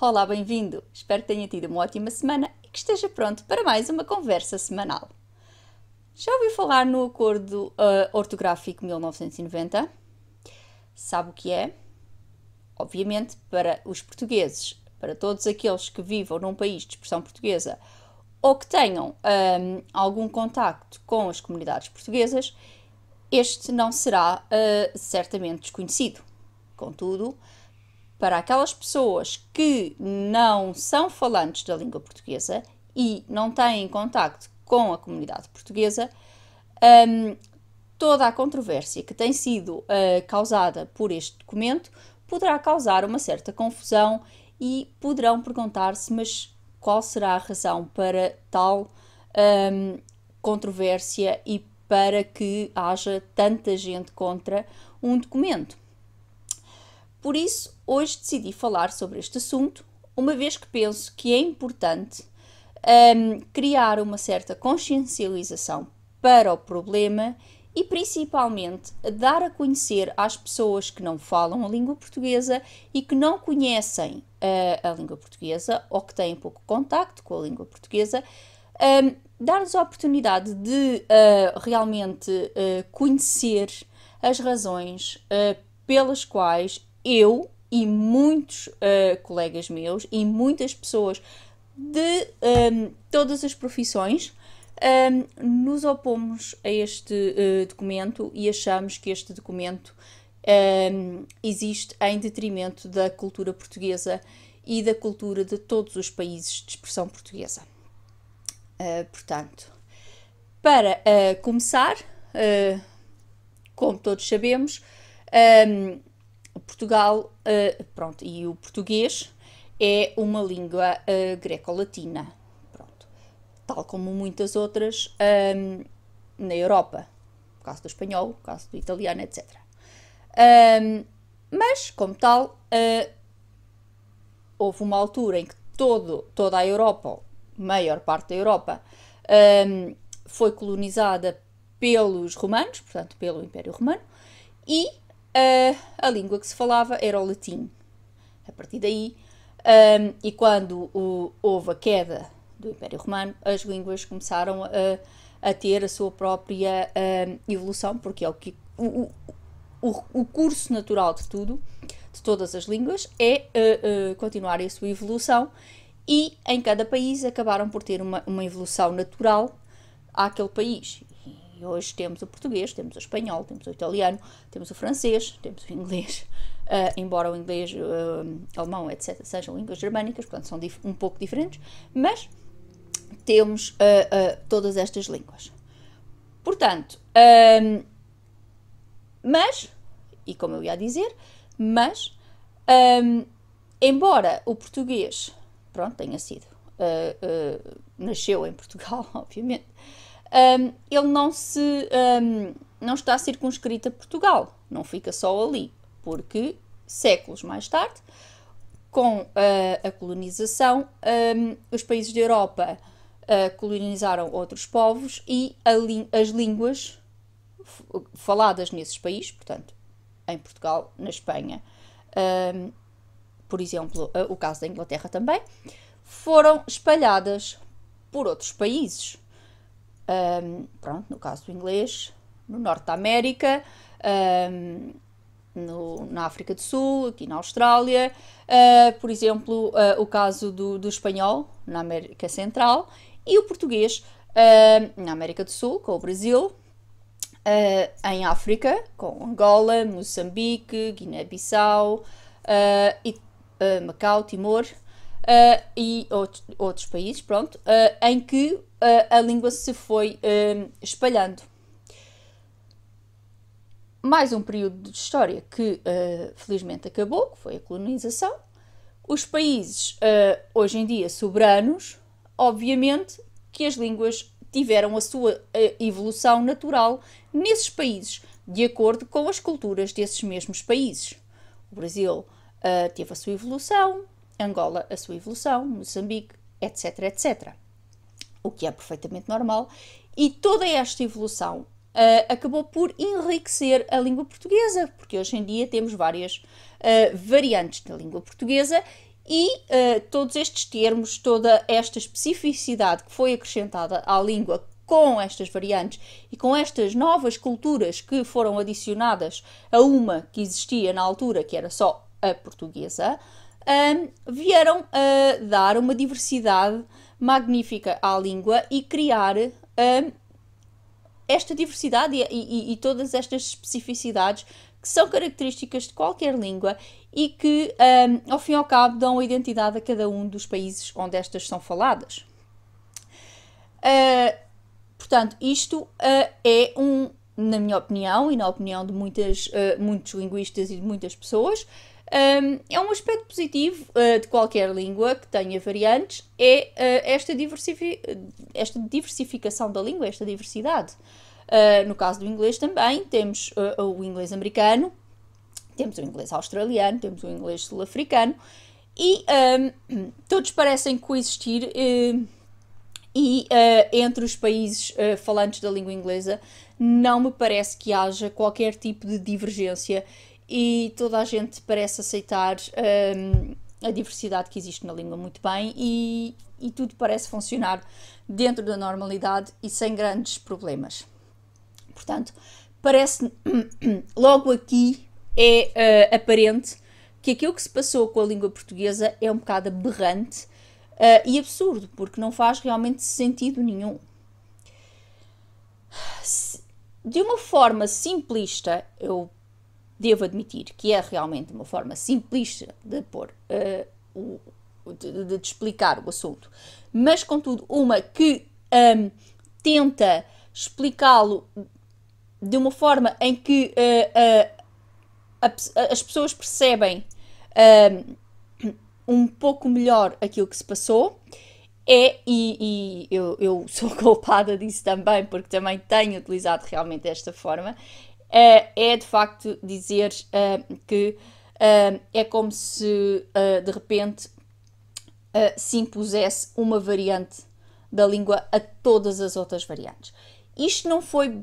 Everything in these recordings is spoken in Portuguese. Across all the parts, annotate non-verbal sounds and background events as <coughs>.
Olá, bem-vindo! Espero que tenha tido uma ótima semana e que esteja pronto para mais uma conversa semanal. Já ouviu falar no Acordo uh, Ortográfico 1990? Sabe o que é? Obviamente, para os portugueses, para todos aqueles que vivam num país de expressão portuguesa ou que tenham um, ehm, algum contacto com as comunidades portuguesas, este não será uh, certamente desconhecido. Contudo, para aquelas pessoas que não são falantes da língua portuguesa e não têm contacto com a comunidade portuguesa, um, toda a controvérsia que tem sido uh, causada por este documento poderá causar uma certa confusão e poderão perguntar-se, mas qual será a razão para tal um, controvérsia e para que haja tanta gente contra um documento? Por isso, hoje decidi falar sobre este assunto, uma vez que penso que é importante um, criar uma certa consciencialização para o problema e principalmente dar a conhecer às pessoas que não falam a língua portuguesa e que não conhecem uh, a língua portuguesa ou que têm pouco contacto com a língua portuguesa, um, dar-lhes a oportunidade de uh, realmente uh, conhecer as razões pelas quais eu, e muitos uh, colegas meus e muitas pessoas de um, ehm, todas as profissões um, ehm, nos opomos a este uh, documento e achamos que este documento um, ehm, existe em detrimento da cultura portuguesa e da cultura de todos os países de expressão portuguesa. Uh, portanto, para uh, começar, como todos sabemos, um, Portugal, uh, pronto, e o português é uma língua uh, greco-latina, pronto, tal como muitas outras um, ehm, na Europa, o caso do espanhol, o caso do italiano, etc. Um, ehm, mas, como tal, uh, houve uma altura em que todo, toda a Europa, maior parte da Europa, um, ehm, foi colonizada pelos romanos, portanto, pelo Império Romano, e uh, a língua que se falava era o latim. A partir daí, um, e quando o, houve a queda do Império Romano, as línguas começaram a, a ter a sua própria um, evolução, porque é o que o, o, o, curso natural de tudo, de todas as línguas, é uh, uh, continuar a sua evolução e em cada país acabaram por ter uma, uma evolução natural àquele país hoje temos o português, temos o espanhol, temos o italiano, temos o francês, temos o inglês, uh, <laughs> embora o inglês, uh, alemão, etc., sejam línguas germânicas, portanto são um pouco diferentes, mas temos uh, todas estas línguas. Portanto, um, mas, e como eu ia dizer, mas, um, embora o português, pronto, tenha sido, nasceu em Portugal, <laughs> obviamente, um, ele não se um, não está circunscrito a Portugal, não fica só ali, porque séculos mais tarde, com uh, a colonização, um, os países da Europa uh, colonizaram outros povos e as línguas faladas nesses países, portanto, em Portugal, na Espanha, um, por exemplo, ah, o caso da Inglaterra também, foram espalhadas por outros países um, pronto, no caso do inglês, no Norte da América, um, no, na África do Sul, aqui na Austrália, uh, por exemplo, uh, o caso do, do, espanhol na América Central e o português uh, na América do Sul, com o Brasil, ah, em África, com Angola, Moçambique, Guiné-Bissau, Macau, Timor e outros, outros países, pronto, em que a, a língua se foi hum, espalhando. Mais um período de história que uh, felizmente acabou, que foi a colonização. Os países uh, hoje em dia soberanos, obviamente que as línguas tiveram a sua evolução natural nesses países, de acordo com as culturas desses mesmos países. O Brasil uh, teve a sua evolução, Angola a sua evolução, Moçambique, etc, etc o que é perfeitamente normal, e toda esta evolução uh, acabou por enriquecer a língua portuguesa, porque hoje em dia temos várias uh, variantes da língua portuguesa e uh, todos estes termos, toda esta especificidade que foi acrescentada à língua com estas variantes e com estas novas culturas que foram adicionadas a uma que existia na altura, que era só a portuguesa, um, vieram a dar uma diversidade magnífica à língua e criar hum, esta diversidade e, e, e, todas estas especificidades que são características de qualquer língua e que, um, ao fim e ao cabo, dão a identidade a cada um dos países onde estas são faladas. Uh, portanto, isto uh, é um, na minha opinião e na opinião de muitas, uh, muitos linguistas e de muitas pessoas, um, é um aspecto positivo uh, de qualquer língua que tenha variantes, é uh, esta, diversifi esta diversificação da língua, esta diversidade. Uh, no caso do inglês também, temos o inglês americano, temos o inglês australiano, temos o inglês sul-africano, e um, <clears throat> todos parecem coexistir eh, e uh, entre os países uh, falantes da língua inglesa não me parece que haja qualquer tipo de divergência e toda a gente parece aceitar um, a diversidade que existe na língua muito bem e, e tudo parece funcionar dentro da normalidade e sem grandes problemas. Portanto, parece <coughs> logo aqui é uh, aparente que aquilo que se passou com a língua portuguesa é um bocado aberrante uh, e absurdo, porque não faz realmente sentido nenhum. De uma forma simplista, eu devo admitir que é realmente uma forma simplista de pôr uh, o, de, de, de, explicar o assunto, mas contudo uma que um, tenta explicá-lo de uma forma em que uh, uh, a, as pessoas percebem um, um, pouco melhor aquilo que se passou. É, e, e eu, eu sou <laughs> culpada disso também, porque também tenho utilizado realmente esta forma, é, é de facto dizer ah, que ah, é como se ah, de repente se impusesse uma variante da língua a todas as outras variantes. Isto não foi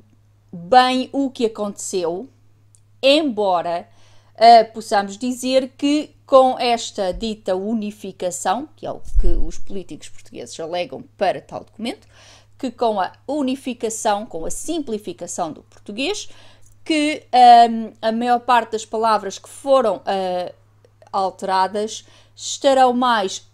bem o que aconteceu, embora uh, possamos dizer que com esta dita unificação, que é o que os políticos portugueses alegam para tal documento, que com a unificação, com a simplificação do português, que um, a maior parte das palavras que foram uh, alteradas estarão mais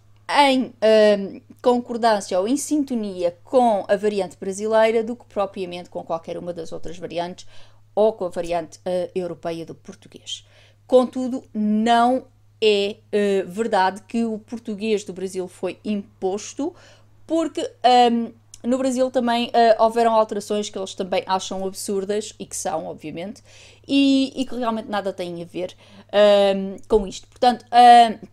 em um, concordância ou em sintonia com a variante brasileira do que propriamente com qualquer uma das outras variantes ou com a variante uh, europeia do português. Contudo, não é uh, verdade que o português do Brasil foi imposto, porque um, no Brasil também uh, houveram alterações que eles também acham absurdas, e que são, obviamente, e, e que realmente nada têm a ver uh, com isto. Portanto, uh,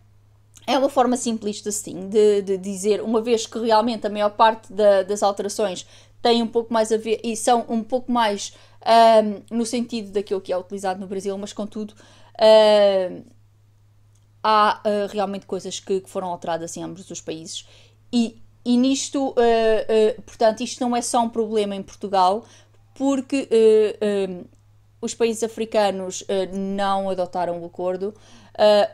é uma forma simplista, sim, de, de, dizer, uma vez que realmente a maior parte da, das alterações tem um pouco mais a ver e são um pouco mais ehm, no sentido daquilo que é utilizado no Brasil, mas contudo. Uh, há uh, realmente coisas que, que foram alteradas em ambos os países e e nisto, uh, uh, portanto, isto não é só um problema em Portugal, porque eh, os países africanos não adotaram o acordo.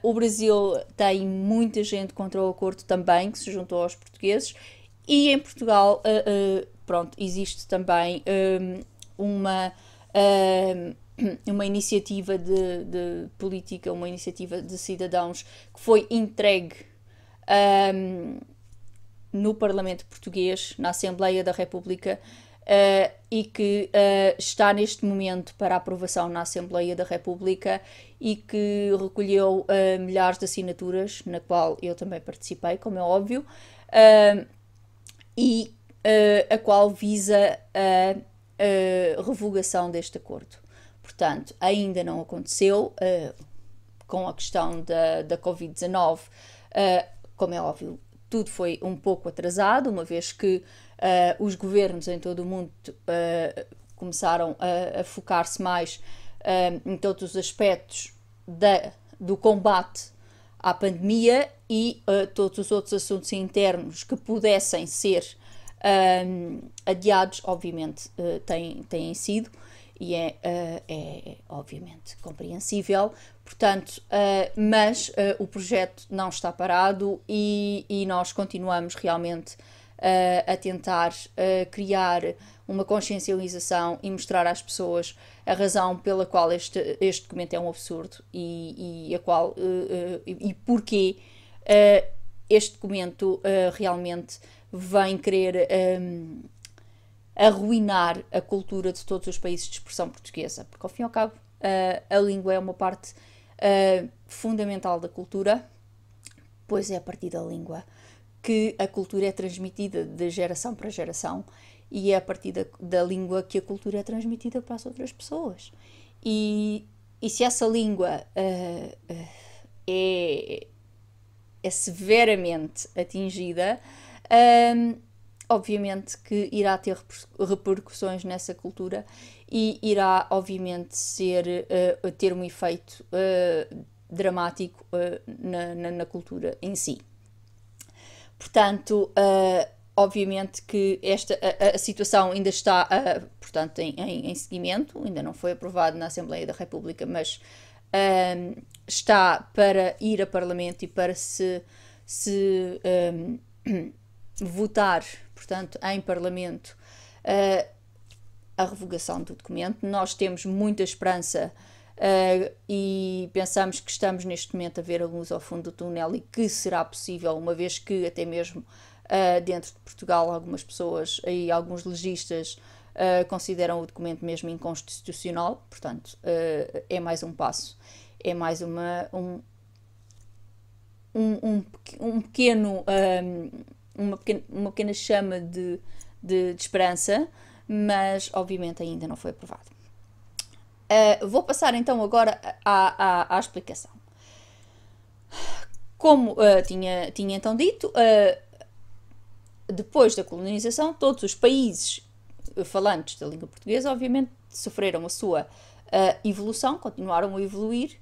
o Brasil tem muita gente contra o acordo também, que se juntou aos portugueses. E em Portugal, pronto, existe também uma uma iniciativa de, de, política, uma iniciativa de cidadãos que foi entregue no Parlamento Português, na Assembleia da República, uh, e que uh, está neste momento para aprovação na Assembleia da República e que recolheu uh, milhares de assinaturas, na qual eu também participei, como é óbvio, e a qual visa a, a, revogação deste acordo. Portanto, ainda não aconteceu com a questão da, da Covid-19 como é óbvio, tudo foi um pouco atrasado, uma vez que uh, os governos em todo o mundo uh, começaram a, a focar-se mais uh, em todos os aspectos da, do combate à pandemia e todos os outros assuntos internos que pudessem ser adiados, obviamente, têm, têm sido e é, uh, é obviamente compreensível. Portanto, uh, mas uh, o projeto não está parado e, e nós continuamos realmente a tentar criar uma consciencialização e mostrar às pessoas a razão pela qual este, este documento é um absurdo e, e a qual e, e porquê este documento realmente vem querer. Um, ehm, arruinar a cultura de todos os países de expressão portuguesa, porque ao fim e ao cabo a língua é uma parte eh, fundamental da cultura, pois é a partir da língua que a cultura é transmitida de geração para geração e é a partir da, da, língua que a cultura é transmitida para as outras pessoas. E, e se essa língua uh, uh, é, é severamente atingida, obviamente que irá ter repercussões nessa cultura e irá, obviamente, ser, uh, ter um efeito uh, dramático uh, na, na, na, cultura em si. Portanto, obviamente que esta, a, a, situação ainda está portanto, em, em, em, seguimento, ainda não foi aprovado na Assembleia da República, mas está para ir a Parlamento e para se, se um, <clears throat> votar portanto, em Parlamento, uh, a revogação do documento. Nós temos muita esperança uh, e pensamos que estamos neste momento a ver a luz ao fundo do túnel e que será possível, uma vez que até mesmo eh, dentro de Portugal algumas pessoas e alguns legistas consideram o documento mesmo inconstitucional, portanto, é mais um passo, é mais uma, um, um, um, um pequeno um, ehm, uma pequena, uma pequena chama de, de, de esperança, mas obviamente ainda não foi aprovado. Uh, vou passar então agora à, à, à explicação. Como uh, tinha, tinha então dito, uh, depois da colonização, todos os países falantes da língua portuguesa, obviamente, sofreram a sua evolução, continuaram a evoluir,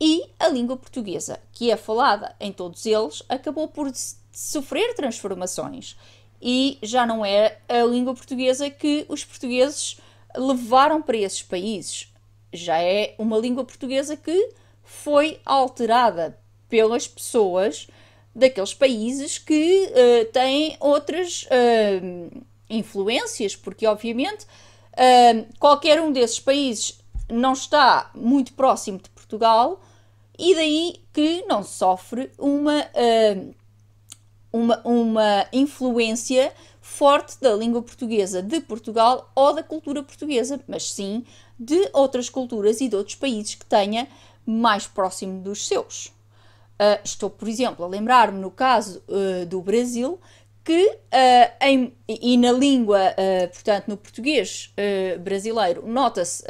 e a língua portuguesa, que é falada em todos eles, acabou por sofrer transformações. E já não é a língua portuguesa que os portugueses levaram para esses países. Já é uma língua portuguesa que foi alterada pelas pessoas daqueles países que uh, têm outras uh, influências, porque obviamente uh, qualquer um desses países não está muito próximo de Portugal e daí que não sofre uma uh, uma, uma influência forte da língua portuguesa de Portugal ou da cultura portuguesa, mas sim de outras culturas e de outros países que tenha mais próximo dos seus. Uh, estou, por exemplo, a lembrar-me no caso uh, do Brasil que uh, em, e na língua, portanto, no português brasileiro, nota-se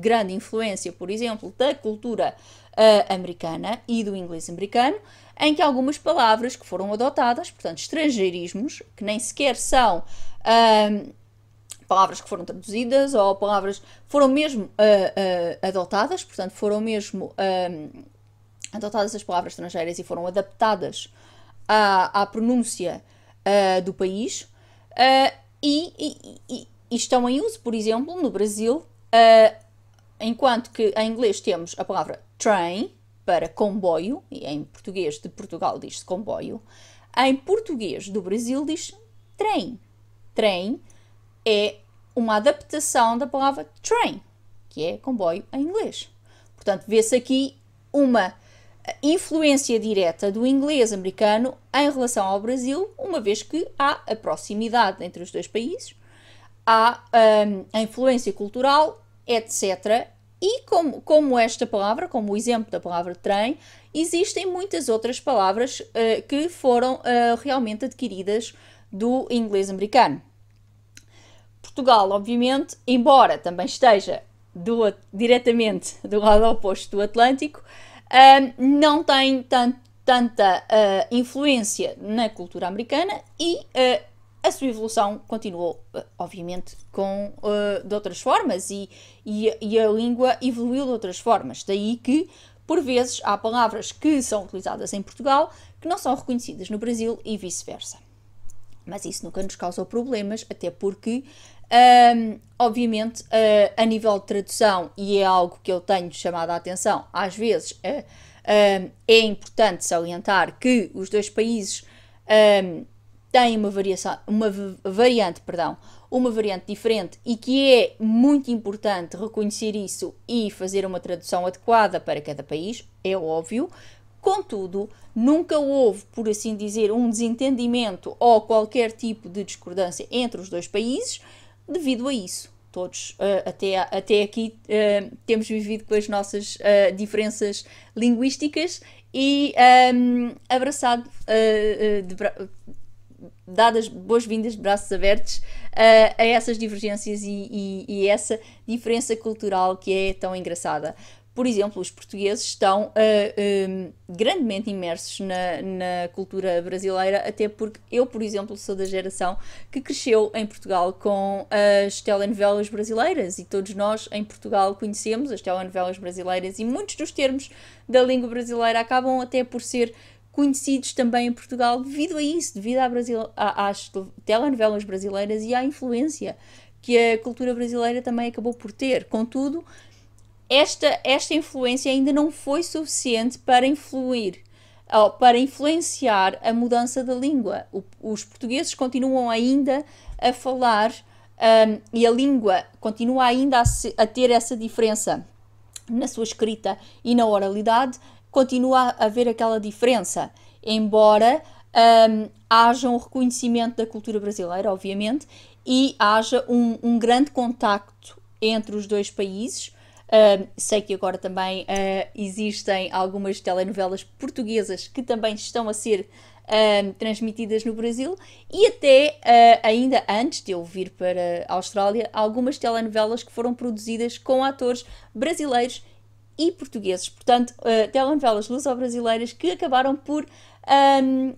grande influência, por exemplo, da cultura uh, uh, americana e do inglês americano, em que algumas palavras que foram adotadas, portanto, estrangeirismos, que nem sequer são uh, palavras que foram traduzidas ou palavras foram mesmo uh, adotadas, portanto, foram mesmo ehm, adotadas as palavras estrangeiras e foram adaptadas à, à pronúncia do país. e, e, e, estão em uso, por exemplo, no Brasil, enquanto que em inglês temos a palavra train para comboio, e em português de Portugal diz-se comboio, em português do Brasil diz trem. Trem é uma adaptação da palavra train, que é comboio em inglês. Portanto, vê-se aqui uma eh, influência direta do inglês americano em relação ao Brasil, uma vez que há a proximidade entre os dois países, há um, ehm, a influência cultural, etc. E como, como esta palavra, como o exemplo da palavra trem, existem muitas outras palavras uh, que foram uh, realmente adquiridas do inglês americano. Portugal, obviamente, embora também esteja do, diretamente do lado oposto do Atlântico, uh, não tem tanta influência na cultura americana e a sua evolução continuou, eh, obviamente, com, uh, de outras formas e, e, e, a língua evoluiu de outras formas. Daí que, por vezes, há palavras que são utilizadas em Portugal que não são reconhecidas no Brasil e vice-versa. Mas isso nunca nos causou problemas, até porque, um, ehm, obviamente, uh, a nível de tradução, e é algo que eu tenho chamado a atenção, às vezes uh, é importante salientar que os dois países. Um, ehm, tem uma, variação, uma variante, perdão, uma variante diferente e que é muito importante reconhecer isso e fazer uma tradução adequada para cada país, é óbvio. Contudo, nunca houve, por assim dizer, um desentendimento ou qualquer tipo de discordância entre os dois países devido a isso. Todos uh, até, até aqui uh, temos vivido com as nossas uh, diferenças linguísticas e um, ehm, abraçado, de, dadas boas-vindas, braços abertos, uh, a essas divergências e, e, e, essa diferença cultural que é tão engraçada. Por exemplo, os portugueses estão uh, grandemente imersos na, na, cultura brasileira, até porque eu, por exemplo, sou da geração que cresceu em Portugal com as telenovelas brasileiras e todos nós em Portugal conhecemos as telenovelas brasileiras e muitos dos termos da língua brasileira acabam até por ser conhecidos também em Portugal devido a isso, devido à Brasil, à, às telenovelas brasileiras e à influência que a cultura brasileira também acabou por ter. Contudo, esta, esta influência ainda não foi suficiente para influir ou para influenciar a mudança da língua. O, os portugueses continuam ainda a falar um, e a língua continua ainda a, se, a ter essa diferença na sua escrita e na oralidade continua a haver aquela diferença, embora um, haja um reconhecimento da cultura brasileira, obviamente, e haja um, um grande contacto entre os dois países. Uh, sei que agora também uh, existem algumas telenovelas portuguesas que também estão a ser uh, transmitidas no Brasil e até eh, ainda antes de eu vir para a Austrália, algumas telenovelas que foram produzidas com atores brasileiros e portugueses. Portanto, uh, telenovelas luso-brasileiras que acabaram por um,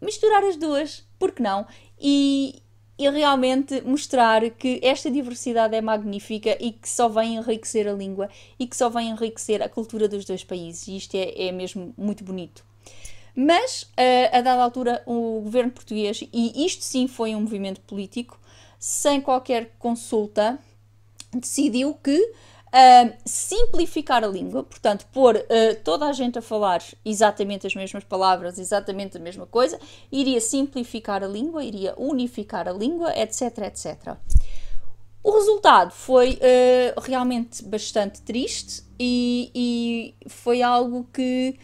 misturar as duas, porque não? E, e realmente mostrar que esta diversidade é magnífica e que só vem enriquecer a língua e que só vem enriquecer a cultura dos dois países. E isto é, é mesmo muito bonito. Mas, uh, a dada altura, o governo português, e isto sim foi um movimento político, sem qualquer consulta, decidiu que simplificar a língua, portanto, pôr uh, toda a gente a falar exatamente as mesmas palavras, exatamente a mesma coisa, iria simplificar a língua, iria unificar a língua, etc, etc. O resultado foi uh, realmente bastante triste e, e foi algo que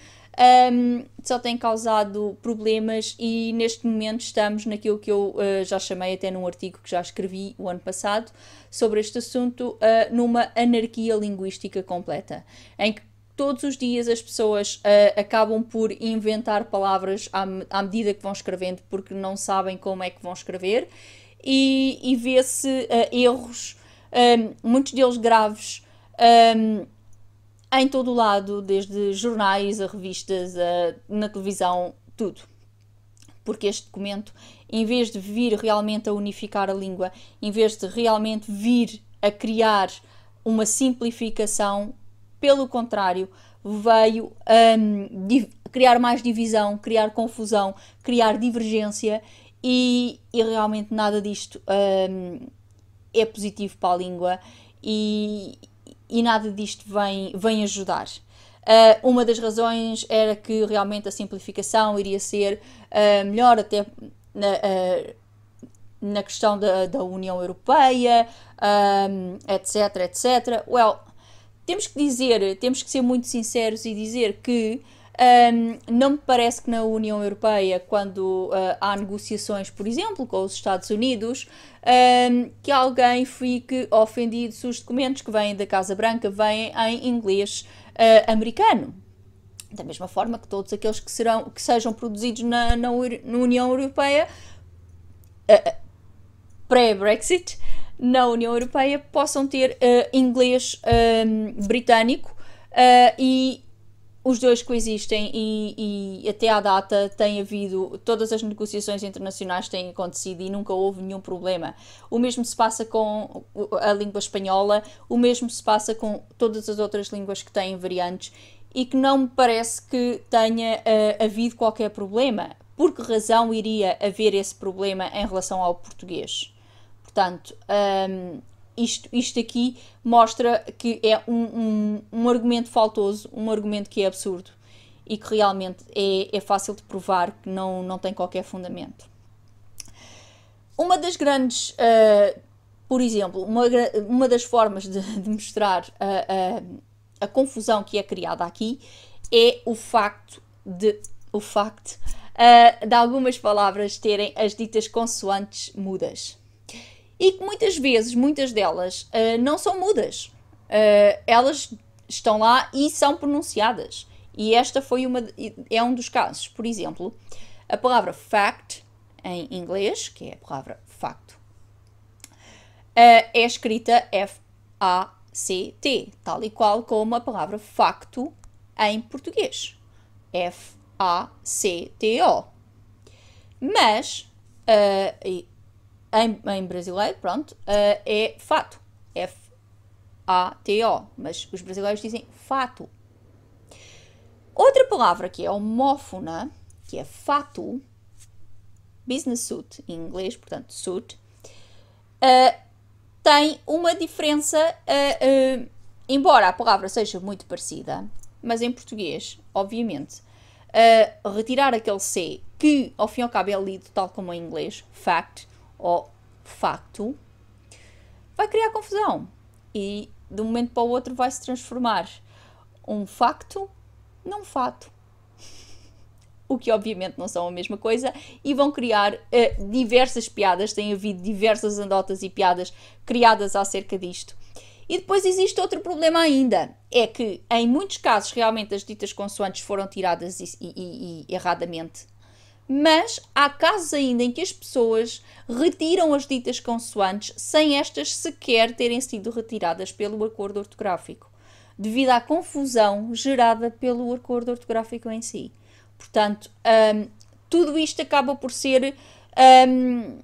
um, só tem causado problemas e neste momento estamos naquilo que eu uh, já chamei até num artigo que já escrevi o ano passado sobre este assunto, uh, numa anarquia linguística completa, em que todos os dias as pessoas uh, acabam por inventar palavras à, à, medida que vão escrevendo porque não sabem como é que vão escrever e, e vê-se erros, um, muitos deles graves. Um, em todo o lado, desde jornais a revistas, a, na televisão, tudo. Porque este documento, em vez de vir realmente a unificar a língua, em vez de realmente vir a criar uma simplificação, pelo contrário, veio um, criar mais divisão, criar confusão, criar divergência e, e realmente nada disto um, é positivo para a língua e, e nada disto vem, vem ajudar. Uh, uma das razões era que realmente a simplificação iria ser uh, melhor até na, uh, na questão da, da União Europeia, etc, etc. Well, temos que dizer, temos que ser muito sinceros e dizer que um, não me parece que na União Europeia, quando uh, há negociações, por exemplo, com os Estados Unidos, um, que alguém fique ofendido se os documentos que vêm da Casa Branca vêm em inglês uh, americano. Da mesma forma que todos aqueles que, serão, que sejam produzidos na, na, na União Europeia, uh, pré-Brexit, na União Europeia, possam ter inglês um, britânico e os dois coexistem e, e, até à data tem havido, todas as negociações internacionais têm acontecido e nunca houve nenhum problema. O mesmo se passa com a língua espanhola, o mesmo se passa com todas as outras línguas que têm variantes e que não me parece que tenha uh, havido qualquer problema. Por que razão iria haver esse problema em relação ao português? Portanto, um, ehm, isto, isto aqui mostra que é um, um, um, argumento faltoso, um argumento que é absurdo e que realmente é, é fácil de provar que não, não tem qualquer fundamento. Uma das grandes, uh, por exemplo, uma, uma das formas de, <laughs> de mostrar a, a, a, confusão que é criada aqui é o facto de o facto uh, de algumas palavras terem as ditas consoantes mudas e que muitas vezes, muitas delas, uh, não são mudas. Uh, elas estão lá e são pronunciadas. E esta foi uma é um dos casos. Por exemplo, a palavra fact em inglês, que é a palavra facto, uh, é escrita F-A-C-T, tal e qual como a palavra facto em português. F-A-C-T-O. Mas uh, em, em brasileiro, pronto, uh, é fato. F-A-T-O. Mas os brasileiros dizem fato. Outra palavra que é homófona, que é fato, business suit em inglês, portanto, suit, uh, tem uma diferença, uh, uh, embora a palavra seja muito parecida, mas em português, obviamente, retirar aquele C que ao fim e ao cabo é lido tal como em inglês, fact, ou facto, vai criar confusão e de um momento para o outro vai se transformar um facto num fato. O que obviamente não são a mesma coisa, e vão criar uh, diversas piadas. Tem havido diversas anedotas e piadas criadas acerca disto. E depois existe outro problema ainda: é que em muitos casos realmente as ditas consoantes foram tiradas e, e, e erradamente mas há casos ainda em que as pessoas retiram as ditas consoantes sem estas sequer terem sido retiradas pelo acordo ortográfico, devido à confusão gerada pelo acordo ortográfico em si. Portanto, um, tudo isto acaba por ser um,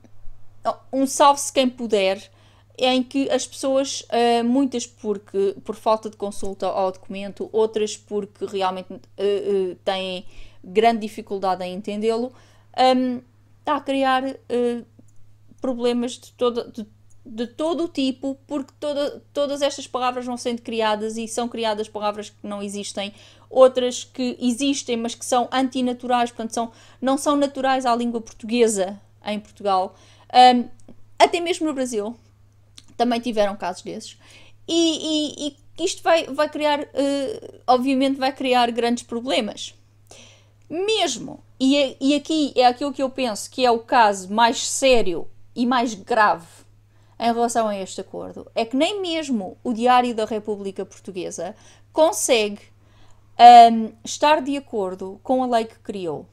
um salve-se quem puder, em que as pessoas, uh, muitas porque por falta de consulta ao documento, outras porque realmente uh, uh, têm grande dificuldade em entendê-lo, um, está a criar uh, problemas de todo, de, de, todo o tipo, porque toda, todas estas palavras vão sendo criadas e são criadas palavras que não existem, outras que existem, mas que são antinaturais, portanto, são, não são naturais à língua portuguesa em Portugal. Um, até mesmo no Brasil também tiveram casos desses. E, e, e isto vai, vai criar, uh, obviamente, vai criar grandes problemas. Mesmo. E, é, e aqui é aquilo que eu penso que é o caso mais sério e mais grave em relação a este acordo. É que nem mesmo o Diário da República Portuguesa consegue um, estar de acordo com a lei que criou.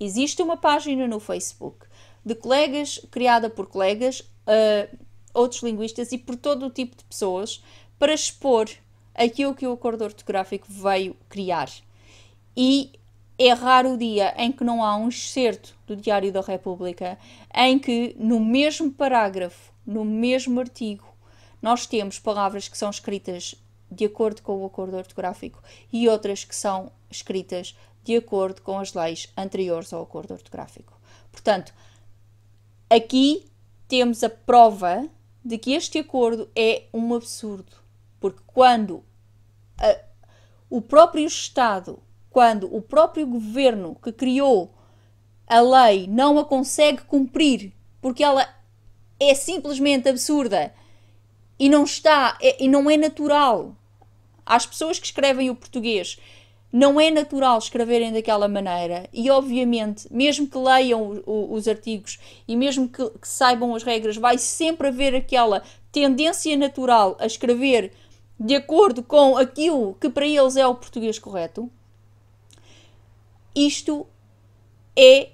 Existe uma página no Facebook de colegas, criada por colegas, uh, outros linguistas e por todo o tipo de pessoas, para expor aquilo que o acordo ortográfico veio criar. E é raro o dia em que não há um excerto do Diário da República em que, no mesmo parágrafo, no mesmo artigo, nós temos palavras que são escritas de acordo com o acordo ortográfico e outras que são escritas de acordo com as leis anteriores ao acordo ortográfico. Portanto, aqui temos a prova de que este acordo é um absurdo, porque quando a, o próprio Estado quando o próprio governo que criou a lei não a consegue cumprir porque ela é simplesmente absurda e não está é, e não é natural às pessoas que escrevem o português não é natural escreverem daquela maneira e obviamente mesmo que leiam o, o, os artigos e mesmo que, que saibam as regras vai sempre haver aquela tendência natural a escrever de acordo com aquilo que para eles é o português correto isto é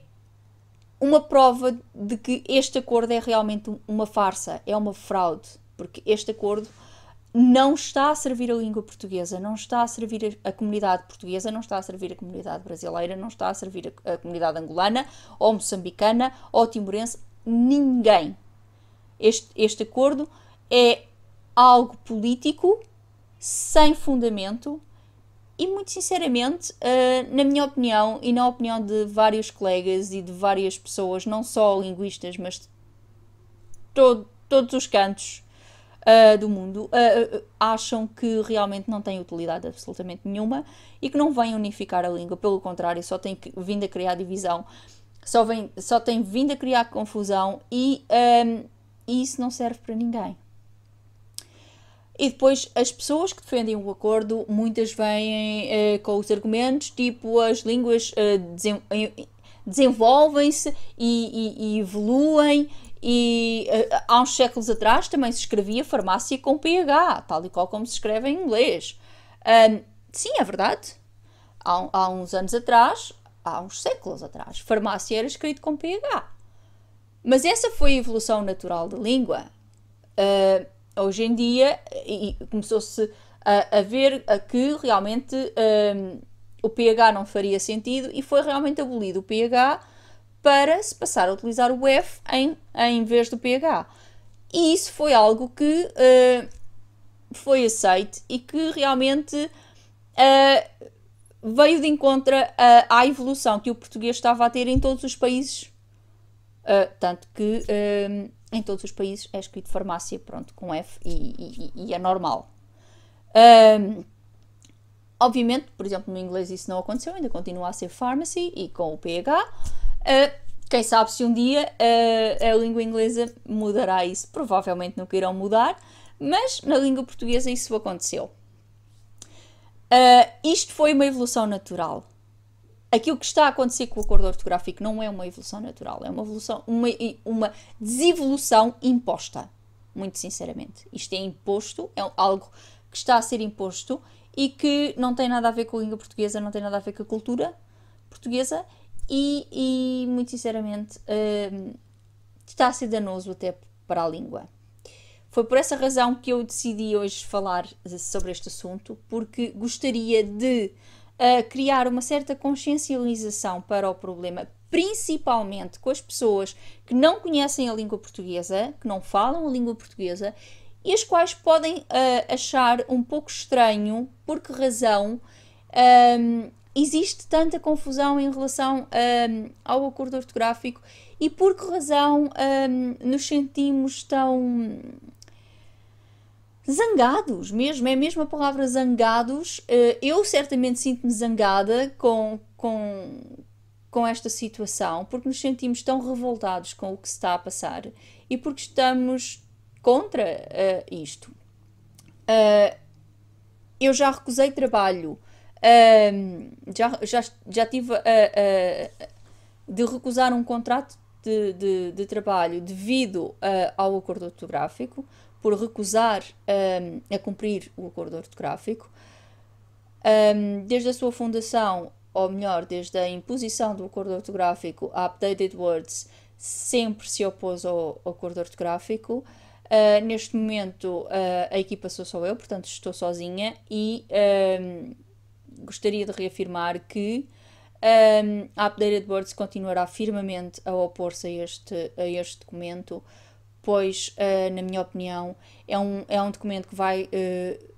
uma prova de que este acordo é realmente uma farsa, é uma fraude, porque este acordo não está a servir a língua portuguesa, não está a servir a comunidade portuguesa, não está a servir a comunidade brasileira, não está a servir a, comunidade angolana, ou moçambicana, ou timorense, ninguém. Este, este acordo é algo político, sem fundamento, e muito sinceramente, uh, na minha opinião e na opinião de vários colegas e de várias pessoas, não só linguistas, mas de todo, todos os cantos uh, do mundo, uh, acham que realmente não tem utilidade absolutamente nenhuma e que não vem unificar a língua. Pelo contrário, só tem vindo a criar divisão, só, vem, só tem vindo a criar confusão e um, ehm, isso não serve para ninguém. E depois as pessoas que defendem o acordo, muitas vêm uh, com os argumentos tipo as línguas uh, desen eh, desenvolvem-se e, e, e, evoluem. E uh, há uns séculos atrás também se escrevia farmácia com PH, tal e qual como se escreve em inglês. Um, sim, é verdade. Há, há uns anos atrás, há uns séculos atrás, farmácia era escrito com PH. Mas essa foi a evolução natural da língua. Uh, hoje em dia, e, começou-se a, a, ver a que realmente um, o PH não faria sentido e foi realmente abolido o PH para se passar a utilizar o F em, em vez do PH. E isso foi algo que uh, foi aceito e que realmente uh, veio de encontro à, à, evolução que o português estava a ter em todos os países. Uh, tanto que em todos os países é escrito farmácia, pronto, com F e, e, e é normal. Um, obviamente, por exemplo, no inglês isso não aconteceu, ainda continua a ser pharmacy e com o PH. Uh, ah, quem sabe se um dia uh, a língua inglesa mudará isso, provavelmente nunca irão mudar, mas na língua portuguesa isso aconteceu. Uh, isto foi uma evolução natural aquilo que está a acontecer com o acordo ortográfico não é uma evolução natural, é uma, evolução, uma, uma desevolução imposta, muito sinceramente. Isto é imposto, é algo que está a ser imposto e que não tem nada a ver com a língua portuguesa, não tem nada a ver com a cultura portuguesa e, e muito sinceramente, hum, está a ser danoso até para a língua. Foi por essa razão que eu decidi hoje falar sobre este assunto, porque gostaria de a criar uma certa consciencialização para o problema, principalmente com as pessoas que não conhecem a língua portuguesa, que não falam a língua portuguesa e as quais podem uh, achar um pouco estranho por que razão um, ehm, existe tanta confusão em relação um, ehm, ao acordo ortográfico e por que razão um, ehm, nos sentimos tão zangados, mesmo, é mesmo a palavra zangados. Eh, eu certamente sinto-me zangada com, com, com esta situação, porque nos sentimos tão revoltados com o que se está a passar e porque estamos contra uh, isto. Uh, eu já recusei trabalho, uh, já, já, já tive de recusar um contrato de, de, de trabalho devido ao acordo ortográfico, por recusar um, a cumprir o acordo ortográfico. Um, desde a sua fundação, ou melhor, desde a imposição do acordo ortográfico, a Updated Words sempre se opôs ao, ao acordo ortográfico. Uh, neste momento, uh, a equipa sou só eu, portanto, estou sozinha e um, gostaria de reafirmar que um, a Updated Words continuará firmemente a opor-se a este, a este documento pois, uh, na minha opinião, é um, é um documento que vai uh,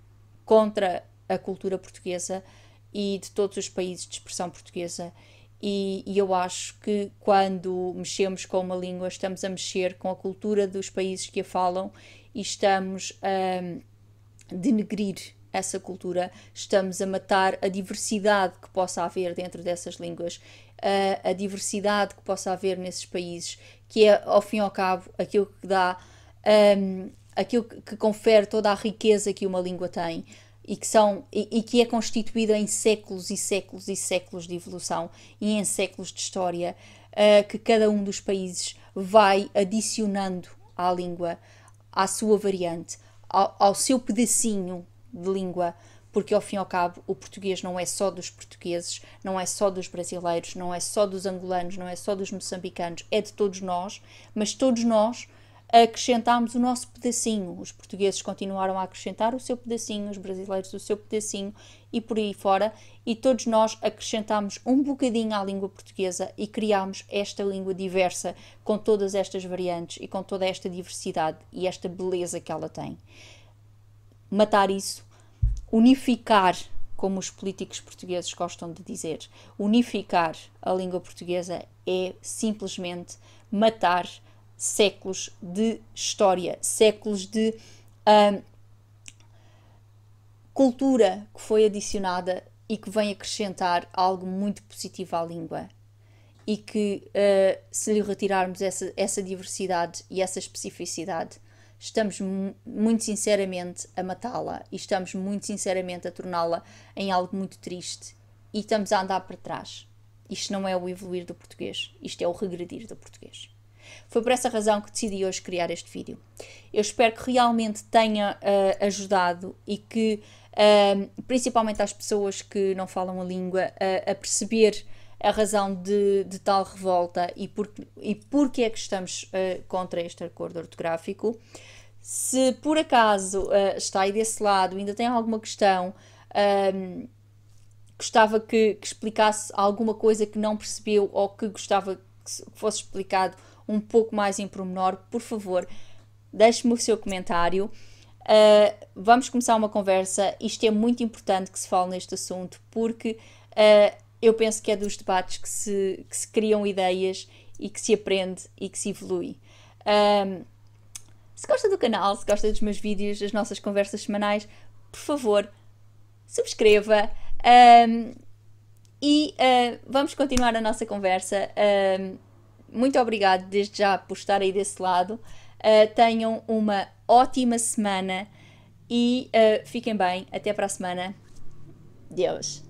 contra a cultura portuguesa e de todos os países de expressão portuguesa. E, e, eu acho que quando mexemos com uma língua, estamos a mexer com a cultura dos países que a falam e estamos a denegrir essa cultura, estamos a matar a diversidade que possa haver dentro dessas línguas, a, a diversidade que possa haver nesses países que é, ao fim e ao cabo, aquilo que dá, um, aquilo que confere toda a riqueza que uma língua tem e que, são, e, e, que é constituída em séculos e séculos e séculos de evolução e em séculos de história uh, que cada um dos países vai adicionando à língua, à sua variante, ao, ao seu pedacinho de língua porque ao fim e ao cabo o português não é só dos portugueses, não é só dos brasileiros, não é só dos angolanos, não é só dos moçambicanos, é de todos nós, mas todos nós acrescentámos o nosso pedacinho. Os portugueses continuaram a acrescentar o seu pedacinho, os brasileiros o seu pedacinho e por aí fora, e todos nós acrescentámos um bocadinho à língua portuguesa e criámos esta língua diversa com todas estas variantes e com toda esta diversidade e esta beleza que ela tem. Matar isso unificar, como os políticos portugueses gostam de dizer, unificar a língua portuguesa é simplesmente matar séculos de história, séculos de uh, cultura que foi adicionada e que vem acrescentar algo muito positivo à língua. E que uh, se lhe retirarmos essa, essa diversidade e essa especificidade, estamos muito sinceramente a matá-la e estamos muito sinceramente a torná-la em algo muito triste e estamos a andar para trás. Isto não é o evoluir do português, isto é o regredir do português. Foi por essa razão que decidi hoje criar este vídeo. Eu espero que realmente tenha uh, ajudado e que, uh, principalmente às pessoas que não falam a língua, uh, a perceber a razão de, de tal revolta e, por, e porque é que estamos uh, contra este acordo ortográfico. Se por acaso uh, está aí desse lado, ainda tem alguma questão, um, ehm, gostava que, que, explicasse alguma coisa que não percebeu ou que gostava que fosse explicado um pouco mais em pormenor, por favor, deixe-me o seu comentário. Uh, vamos começar uma conversa. Isto é muito importante que se fale neste assunto porque uh, eu penso que é dos debates que se, que se criam ideias e que se aprende e que se evolui. Um, se gosta do canal, se gosta dos meus vídeos, das nossas conversas semanais, por favor, subscreva um, e uh, vamos continuar a nossa conversa. Um, muito obrigado desde já por estar aí desse lado. Uh, tenham uma ótima semana e uh, fiquem bem. Até para a semana. Deus.